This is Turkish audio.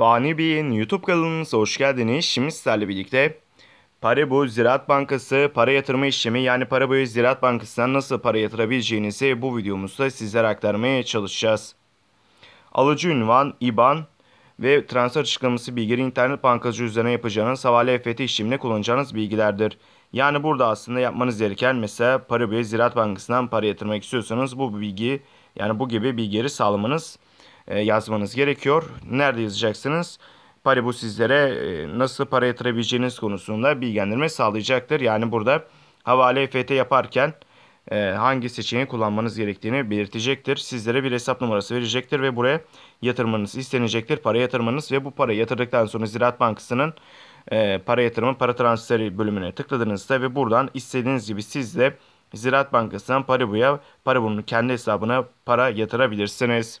Fani Bey'in YouTube kanalımıza hoş geldiniz. Şimdi sizlerle birlikte Parebo Ziraat Bankası para yatırma işlemi yani Parebo Ziraat Bankasından nasıl para yatırabileceğinizi bu videomuzda sizlere aktarmaya çalışacağız. Alıcı ünvan, IBAN ve transfer açıklaması bilgileri internet bankacı üzerine yapacağınız havale EFT işlemine kullanacağınız bilgilerdir. Yani burada aslında yapmanız gereken mesela Parebo Ziraat Bankası'ndan para yatırmak istiyorsanız bu bilgi yani bu gibi bilgileri sağlamanız gerekiyor e, yazmanız gerekiyor. Nerede yazacaksınız? Pari bu sizlere e, nasıl para yatırabileceğiniz konusunda bilgilendirme sağlayacaktır. Yani burada havale EFT yaparken e, hangi seçeneği kullanmanız gerektiğini belirtecektir. Sizlere bir hesap numarası verecektir ve buraya yatırmanız istenecektir. Para yatırmanız ve bu parayı yatırdıktan sonra Ziraat Bankası'nın para yatırımı, para transferi bölümüne tıkladığınızda ve buradan istediğiniz gibi siz de Ziraat Bankası'ndan Paribu'ya, Paribu'nun kendi hesabına para yatırabilirsiniz.